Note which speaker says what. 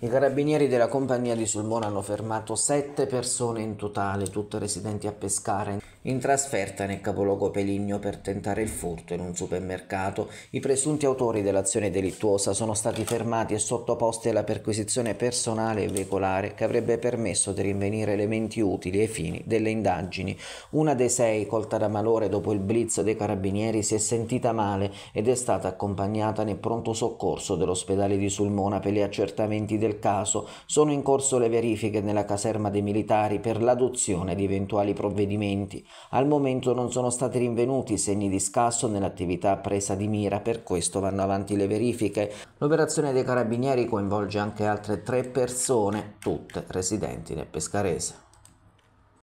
Speaker 1: I carabinieri della compagnia di Sulmona hanno fermato sette persone in totale, tutte residenti a Pescara, in trasferta nel capoluogo Peligno per tentare il furto in un supermercato. I presunti autori dell'azione delittuosa sono stati fermati e sottoposti alla perquisizione personale e veicolare che avrebbe permesso di rinvenire elementi utili ai fini delle indagini. Una dei sei, colta da malore dopo il blitz dei carabinieri, si è sentita male ed è stata accompagnata nel pronto soccorso dell'ospedale di Sulmona per gli accertamenti del del caso, sono in corso le verifiche nella caserma dei militari per l'adozione di eventuali provvedimenti. Al momento non sono stati rinvenuti segni di scasso nell'attività presa di mira, per questo vanno avanti le verifiche. L'operazione dei carabinieri coinvolge anche altre tre persone, tutte residenti nel Pescarese.